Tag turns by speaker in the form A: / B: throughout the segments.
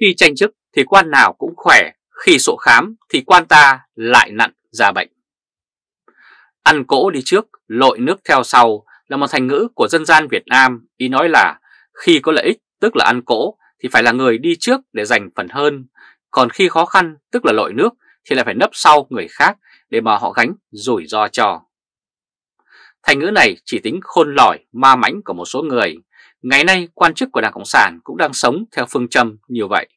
A: Khi tranh chức thì quan nào cũng khỏe, khi sổ khám thì quan ta lại nặng ra bệnh. Ăn cỗ đi trước, lội nước theo sau là một thành ngữ của dân gian Việt Nam ý nói là khi có lợi ích tức là ăn cỗ thì phải là người đi trước để giành phần hơn, còn khi khó khăn tức là lội nước thì lại phải nấp sau người khác để mà họ gánh rủi ro cho. Thành ngữ này chỉ tính khôn lỏi, ma mãnh của một số người, Ngày nay quan chức của Đảng Cộng sản cũng đang sống theo phương châm như vậy.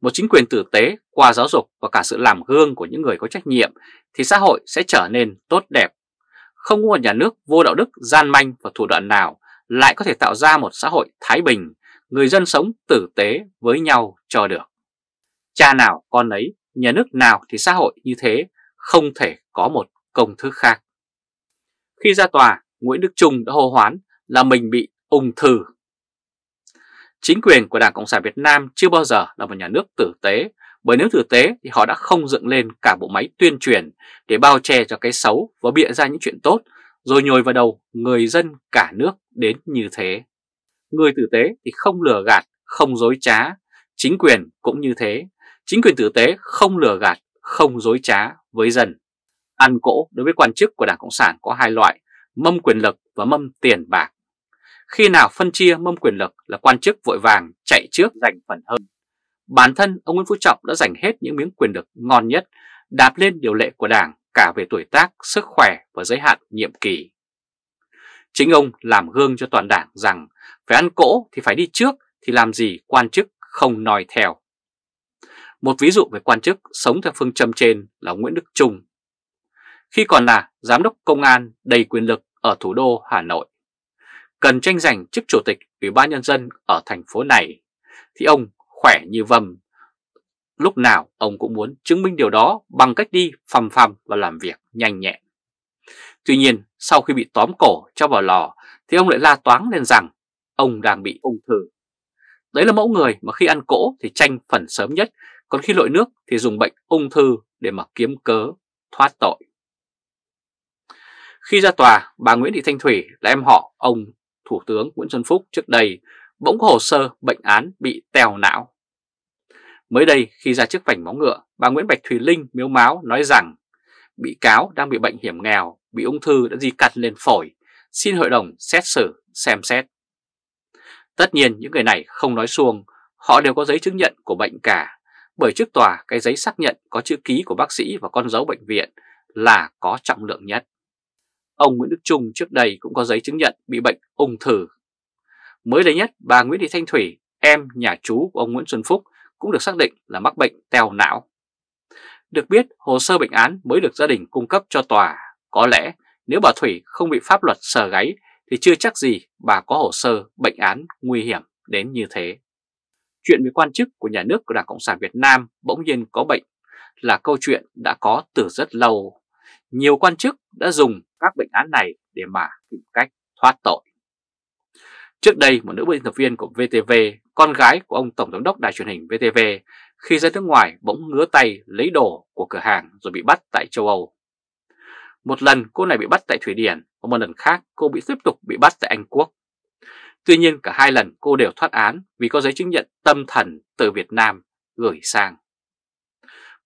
A: Một chính quyền tử tế qua giáo dục và cả sự làm gương của những người có trách nhiệm thì xã hội sẽ trở nên tốt đẹp. Không có một nhà nước vô đạo đức, gian manh và thủ đoạn nào lại có thể tạo ra một xã hội thái bình, người dân sống tử tế với nhau cho được. Cha nào con ấy, nhà nước nào thì xã hội như thế không thể có một công thức khác. Khi ra tòa, Nguyễn Đức Trung đã hô hoán là mình bị ung thư. Chính quyền của Đảng Cộng sản Việt Nam chưa bao giờ là một nhà nước tử tế, bởi nếu tử tế thì họ đã không dựng lên cả bộ máy tuyên truyền để bao che cho cái xấu và bịa ra những chuyện tốt, rồi nhồi vào đầu người dân cả nước đến như thế. Người tử tế thì không lừa gạt, không dối trá, chính quyền cũng như thế. Chính quyền tử tế không lừa gạt, không dối trá với dân. Ăn cỗ đối với quan chức của Đảng Cộng sản có hai loại, mâm quyền lực và mâm tiền bạc. Khi nào phân chia mâm quyền lực là quan chức vội vàng chạy trước giành phần hơn. Bản thân ông Nguyễn Phú Trọng đã giành hết những miếng quyền lực ngon nhất, đạp lên điều lệ của Đảng cả về tuổi tác, sức khỏe và giới hạn nhiệm kỳ. Chính ông làm gương cho toàn đảng rằng phải ăn cỗ thì phải đi trước thì làm gì quan chức không nói theo. Một ví dụ về quan chức sống theo phương châm trên là Nguyễn Đức Trung. Khi còn là giám đốc công an đầy quyền lực ở thủ đô Hà Nội, cần tranh giành chức chủ tịch Ủy ban Nhân dân ở thành phố này, thì ông khỏe như vầm. Lúc nào ông cũng muốn chứng minh điều đó bằng cách đi phầm phầm và làm việc nhanh nhẹn. Tuy nhiên, sau khi bị tóm cổ cho vào lò, thì ông lại la toáng lên rằng ông đang bị ung thư. Đấy là mẫu người mà khi ăn cỗ thì tranh phần sớm nhất, còn khi lội nước thì dùng bệnh ung thư để mà kiếm cớ, thoát tội. Khi ra tòa, bà Nguyễn Thị Thanh Thủy là em họ ông Thủ tướng Nguyễn Xuân Phúc trước đây bỗng có hồ sơ bệnh án bị tèo não. Mới đây khi ra chiếc vành máu ngựa, bà Nguyễn Bạch Thùy Linh miếu máu nói rằng bị cáo đang bị bệnh hiểm nghèo, bị ung thư đã di căn lên phổi, xin hội đồng xét xử xem xét. Tất nhiên những người này không nói xuông, họ đều có giấy chứng nhận của bệnh cả, bởi trước tòa cái giấy xác nhận có chữ ký của bác sĩ và con dấu bệnh viện là có trọng lượng nhất. Ông Nguyễn Đức Trung trước đây cũng có giấy chứng nhận bị bệnh ung thư. Mới đây nhất, bà Nguyễn Thị Thanh Thủy, em nhà chú của ông Nguyễn Xuân Phúc cũng được xác định là mắc bệnh teo não. Được biết, hồ sơ bệnh án mới được gia đình cung cấp cho tòa. Có lẽ nếu bà Thủy không bị pháp luật sờ gáy thì chưa chắc gì bà có hồ sơ bệnh án nguy hiểm đến như thế. Chuyện về quan chức của nhà nước của Đảng Cộng sản Việt Nam bỗng nhiên có bệnh là câu chuyện đã có từ rất lâu nhiều quan chức đã dùng các bệnh án này để mà tìm cách thoát tội. Trước đây, một nữ biên tập viên của VTV, con gái của ông Tổng Giám đốc Đài truyền hình VTV, khi ra nước ngoài bỗng ngứa tay lấy đồ của cửa hàng rồi bị bắt tại châu Âu. Một lần cô này bị bắt tại Thụy Điển và một lần khác cô bị tiếp tục bị bắt tại Anh Quốc. Tuy nhiên cả hai lần cô đều thoát án vì có giấy chứng nhận tâm thần từ Việt Nam gửi sang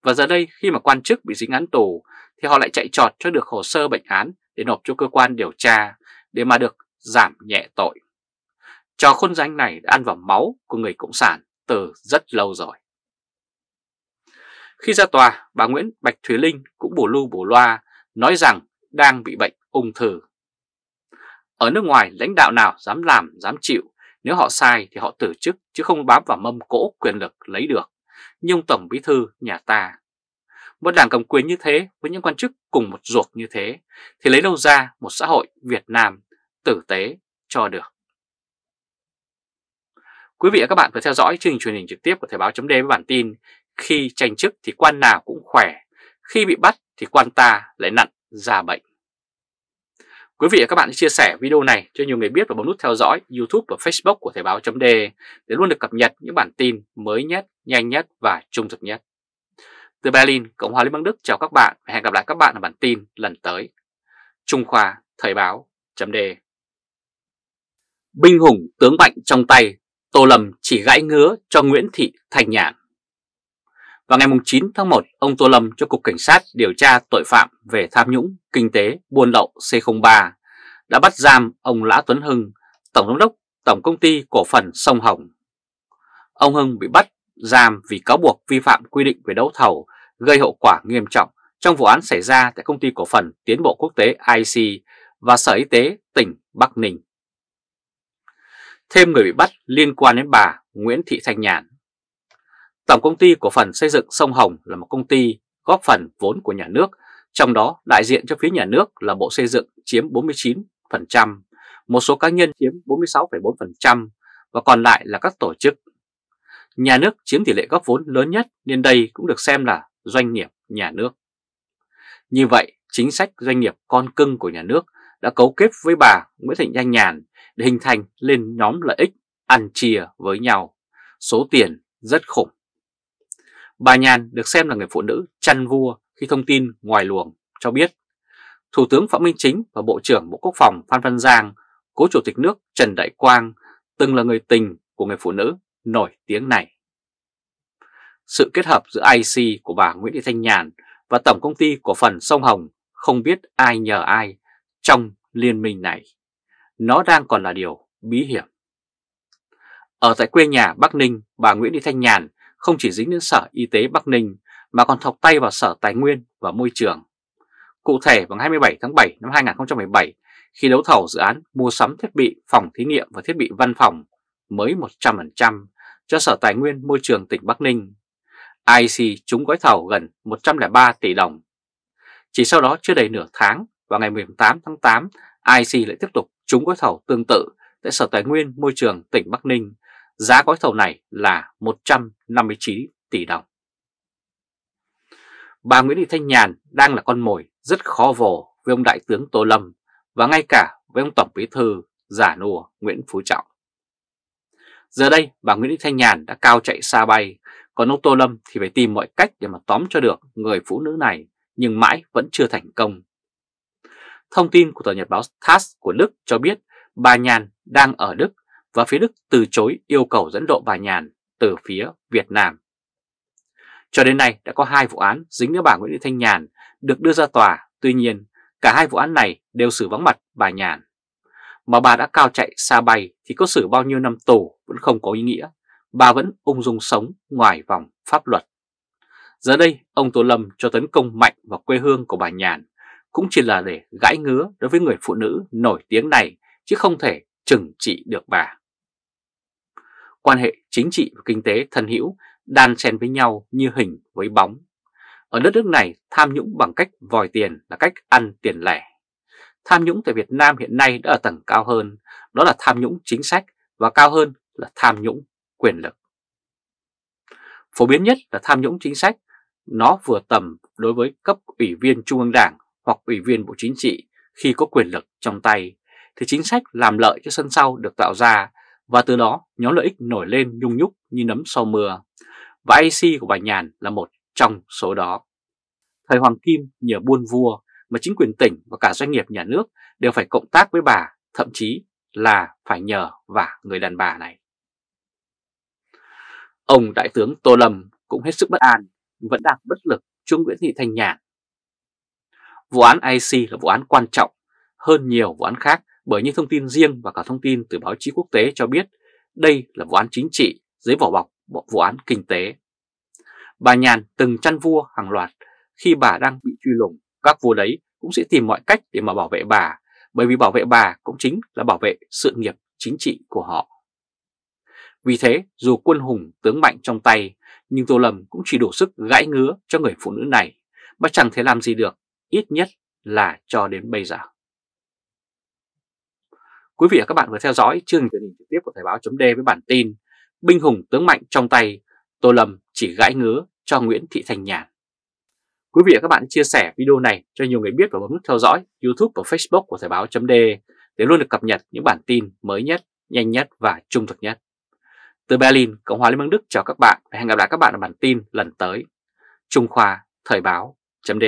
A: và giờ đây khi mà quan chức bị dính án tù thì họ lại chạy trọt cho được hồ sơ bệnh án để nộp cho cơ quan điều tra để mà được giảm nhẹ tội. Trò khôn danh này đã ăn vào máu của người Cộng sản từ rất lâu rồi. Khi ra tòa, bà Nguyễn Bạch Thúy Linh cũng bổ lưu bổ loa nói rằng đang bị bệnh ung thư. Ở nước ngoài, lãnh đạo nào dám làm, dám chịu, nếu họ sai thì họ từ chức chứ không bám vào mâm cỗ quyền lực lấy được nhưng Tổng Bí Thư nhà ta. Một đảng cầm quyền như thế với những quan chức cùng một ruột như thế thì lấy đâu ra một xã hội Việt Nam tử tế cho được. Quý vị và các bạn vừa theo dõi chương trình truyền hình trực tiếp của Thời báo chấm với bản tin Khi tranh chức thì quan nào cũng khỏe, khi bị bắt thì quan ta lại nặn ra bệnh. Quý vị và các bạn hãy chia sẻ video này cho nhiều người biết và bấm nút theo dõi YouTube và Facebook của Thời báo .de để luôn được cập nhật những bản tin mới nhất, nhanh nhất và trung thực nhất. Từ Berlin, Cộng hòa Liên bang Đức chào các bạn và hẹn gặp lại các bạn ở bản tin lần tới. Trung Khoa, Thời báo .de Binh hùng tướng mạnh trong tay, Tô Lâm chỉ gãi ngứa cho Nguyễn Thị Thành Nhàn vào ngày 9 tháng 1, ông Tô Lâm cho Cục Cảnh sát điều tra tội phạm về tham nhũng, kinh tế, buôn lậu C03 đã bắt giam ông Lã Tuấn Hưng, Tổng Giám đốc Tổng Công ty Cổ phần Sông Hồng. Ông Hưng bị bắt giam vì cáo buộc vi phạm quy định về đấu thầu gây hậu quả nghiêm trọng trong vụ án xảy ra tại Công ty Cổ phần Tiến bộ Quốc tế IC và Sở Y tế tỉnh Bắc Ninh. Thêm người bị bắt liên quan đến bà Nguyễn Thị Thanh Nhàn Tổng công ty cổ phần xây dựng sông Hồng là một công ty góp phần vốn của nhà nước, trong đó đại diện cho phía nhà nước là Bộ Xây dựng chiếm 49%, một số cá nhân chiếm 46,4% và còn lại là các tổ chức. Nhà nước chiếm tỷ lệ góp vốn lớn nhất nên đây cũng được xem là doanh nghiệp nhà nước. Như vậy, chính sách doanh nghiệp con cưng của nhà nước đã cấu kết với bà Nguyễn Thị Nhanh Nhàn để hình thành lên nhóm lợi ích ăn chia với nhau. Số tiền rất khủng. Bà Nhàn được xem là người phụ nữ chăn vua khi thông tin ngoài luồng cho biết Thủ tướng Phạm Minh Chính và Bộ trưởng Bộ Quốc phòng Phan Văn Giang, cố Chủ tịch nước Trần Đại Quang từng là người tình của người phụ nữ nổi tiếng này. Sự kết hợp giữa IC của bà Nguyễn Thị Thanh Nhàn và Tổng Công ty Cổ phần Sông Hồng không biết ai nhờ ai trong liên minh này. Nó đang còn là điều bí hiểm. Ở tại quê nhà Bắc Ninh, bà Nguyễn Thị Thanh Nhàn không chỉ dính đến Sở Y tế Bắc Ninh mà còn thọc tay vào Sở Tài nguyên và Môi trường. Cụ thể vào ngày 27 tháng 7 năm 2017, khi đấu thầu dự án mua sắm thiết bị phòng thí nghiệm và thiết bị văn phòng mới 100% cho Sở Tài nguyên Môi trường tỉnh Bắc Ninh, IC trúng gói thầu gần 103 tỷ đồng. Chỉ sau đó chưa đầy nửa tháng, vào ngày 18 tháng 8, IC lại tiếp tục trúng gói thầu tương tự tại Sở Tài nguyên Môi trường tỉnh Bắc Ninh Giá gói thầu này là 159 tỷ đồng. Bà Nguyễn Thị Thanh Nhàn đang là con mồi rất khó vồ với ông Đại tướng Tô Lâm và ngay cả với ông Tổng Bí Thư giả nùa Nguyễn Phú Trọng. Giờ đây bà Nguyễn Thị Thanh Nhàn đã cao chạy xa bay, còn ông Tô Lâm thì phải tìm mọi cách để mà tóm cho được người phụ nữ này nhưng mãi vẫn chưa thành công. Thông tin của tờ nhật báo TASS của Đức cho biết bà Nhàn đang ở Đức và phía Đức từ chối yêu cầu dẫn độ bà Nhàn từ phía Việt Nam. Cho đến nay đã có hai vụ án dính đến bà Nguyễn Thị Thanh Nhàn được đưa ra tòa, tuy nhiên cả hai vụ án này đều xử vắng mặt bà Nhàn. Mà bà đã cao chạy xa bay thì có xử bao nhiêu năm tù vẫn không có ý nghĩa, bà vẫn ung dung sống ngoài vòng pháp luật. Giờ đây, ông Tô Lâm cho tấn công mạnh vào quê hương của bà Nhàn cũng chỉ là để gãi ngứa đối với người phụ nữ nổi tiếng này chứ không thể trừng trị được bà quan hệ chính trị và kinh tế thân hữu đan xen với nhau như hình với bóng. Ở đất nước này, tham nhũng bằng cách vòi tiền là cách ăn tiền lẻ. Tham nhũng tại Việt Nam hiện nay đã ở tầng cao hơn, đó là tham nhũng chính sách và cao hơn là tham nhũng quyền lực. Phổ biến nhất là tham nhũng chính sách, nó vừa tầm đối với cấp ủy viên Trung ương Đảng hoặc ủy viên Bộ Chính trị khi có quyền lực trong tay, thì chính sách làm lợi cho sân sau được tạo ra và từ đó nhóm lợi ích nổi lên nhung nhúc như nấm sau mưa, và IC của bà Nhàn là một trong số đó. Thời Hoàng Kim nhờ buôn vua mà chính quyền tỉnh và cả doanh nghiệp nhà nước đều phải cộng tác với bà, thậm chí là phải nhờ và người đàn bà này. Ông Đại tướng Tô Lâm cũng hết sức bất an, vẫn đang bất lực chung Nguyễn Thị Thanh Nhàn. Vụ án IC là vụ án quan trọng hơn nhiều vụ án khác bởi những thông tin riêng và cả thông tin từ báo chí quốc tế cho biết đây là vụ án chính trị dưới vỏ bọc vụ án kinh tế. Bà Nhàn từng chăn vua hàng loạt khi bà đang bị truy lùng, các vua đấy cũng sẽ tìm mọi cách để mà bảo vệ bà, bởi vì bảo vệ bà cũng chính là bảo vệ sự nghiệp chính trị của họ. Vì thế, dù quân hùng tướng mạnh trong tay, nhưng Tô Lâm cũng chỉ đủ sức gãi ngứa cho người phụ nữ này, mà chẳng thể làm gì được, ít nhất là cho đến bây giờ. Quý vị và các bạn vừa theo dõi chương trình trực tiếp của Thời báo chấm với bản tin Binh hùng tướng mạnh trong tay, Tô Lâm chỉ gãi ngứa cho Nguyễn Thị Thành Nhàn. Quý vị và các bạn chia sẻ video này cho nhiều người biết và bấm nút theo dõi YouTube và Facebook của Thời báo chấm để luôn được cập nhật những bản tin mới nhất, nhanh nhất và trung thực nhất. Từ Berlin, Cộng hòa Liên bang Đức chào các bạn và hẹn gặp lại các bạn ở bản tin lần tới. Trung Khoa, Thời báo, chấm